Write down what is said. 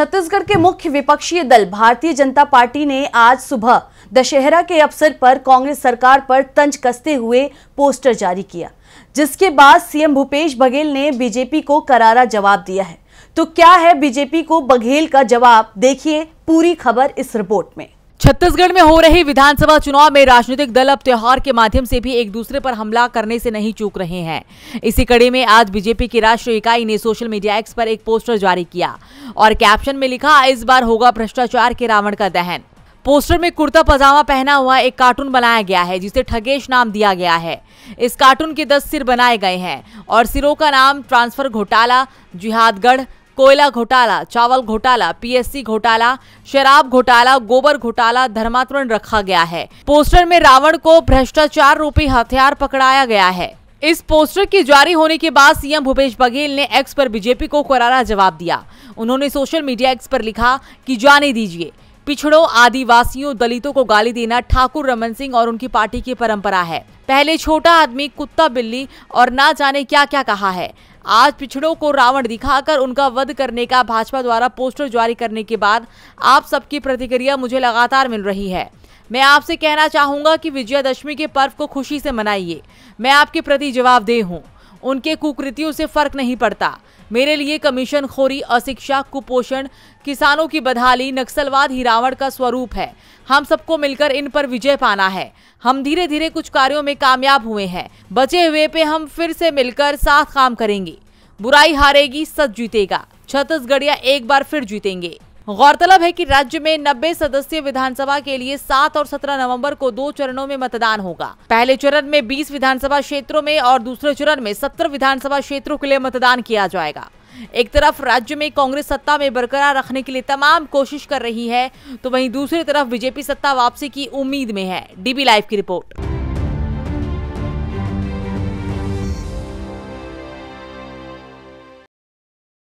छत्तीसगढ़ के मुख्य विपक्षी दल भारतीय जनता पार्टी ने आज सुबह दशहरा के अवसर पर कांग्रेस सरकार पर तंज कसते हुए पोस्टर जारी किया जिसके बाद सीएम भूपेश बघेल ने बीजेपी को करारा जवाब दिया है तो क्या है बीजेपी को बघेल का जवाब देखिए पूरी खबर इस रिपोर्ट में छत्तीसगढ़ में हो रहे विधानसभा चुनाव में राजनीतिक दल अब त्योहार के माध्यम से भी एक दूसरे पर हमला करने से नहीं चूक रहे हैं इसी कड़ी में आज बीजेपी की राष्ट्रीय इकाई ने सोशल मीडिया एक्स पर एक पोस्टर जारी किया और कैप्शन में लिखा इस बार होगा भ्रष्टाचार के रावण का दहन पोस्टर में कुर्ता पजामा पहना हुआ एक कार्टून बनाया गया है जिसे ठगेश नाम दिया गया है इस कार्टून के दस सिर बनाए गए हैं और सिरों का नाम ट्रांसफर घोटाला जिहादगढ़ कोयला घोटाला चावल घोटाला पीएससी घोटाला शराब घोटाला गोबर घोटाला धर्मांतरण रखा गया है पोस्टर में रावण को भ्रष्टाचार रूपी हथियार पकड़ाया गया है इस पोस्टर के जारी होने के बाद सीएम भूपेश बघेल ने एक्स पर बीजेपी को करारा जवाब दिया उन्होंने सोशल मीडिया एक्स पर लिखा कि जाने दीजिए पिछड़ों आदिवासियों दलितों को गाली देना ठाकुर रमन सिंह और उनकी पार्टी की परंपरा है पहले छोटा आदमी कुत्ता बिल्ली और ना जाने क्या क्या कहा है आज पिछड़ों को रावण दिखाकर उनका वध करने का भाजपा द्वारा पोस्टर जारी करने के बाद आप सबकी प्रतिक्रिया मुझे लगातार मिल रही है मैं आपसे कहना चाहूंगा कि विजयादशमी के पर्व को खुशी से मनाइए मैं आपके प्रति जवाबदेह हूँ उनके कुकृतियों से फर्क नहीं पड़ता मेरे लिए कमीशन खोरी अशिक्षा कुपोषण किसानों की बदहाली नक्सलवाद रावण का स्वरूप है हम सबको मिलकर इन पर विजय पाना है हम धीरे धीरे कुछ कार्यों में कामयाब हुए हैं बचे हुए पे हम फिर से मिलकर साथ काम करेंगे बुराई हारेगी सच जीतेगा छत्तीसगढ़िया एक बार फिर जीतेंगे गौरतलब है कि राज्य में नब्बे सदस्यीय विधानसभा के लिए 7 और 17 नवंबर को दो चरणों में मतदान होगा पहले चरण में 20 विधानसभा क्षेत्रों में और दूसरे चरण में 70 विधानसभा क्षेत्रों के लिए मतदान किया जाएगा एक तरफ राज्य में कांग्रेस सत्ता में बरकरार रखने के लिए तमाम कोशिश कर रही है तो वहीं दूसरी तरफ बीजेपी सत्ता वापसी की उम्मीद में है डीबी लाइव की रिपोर्ट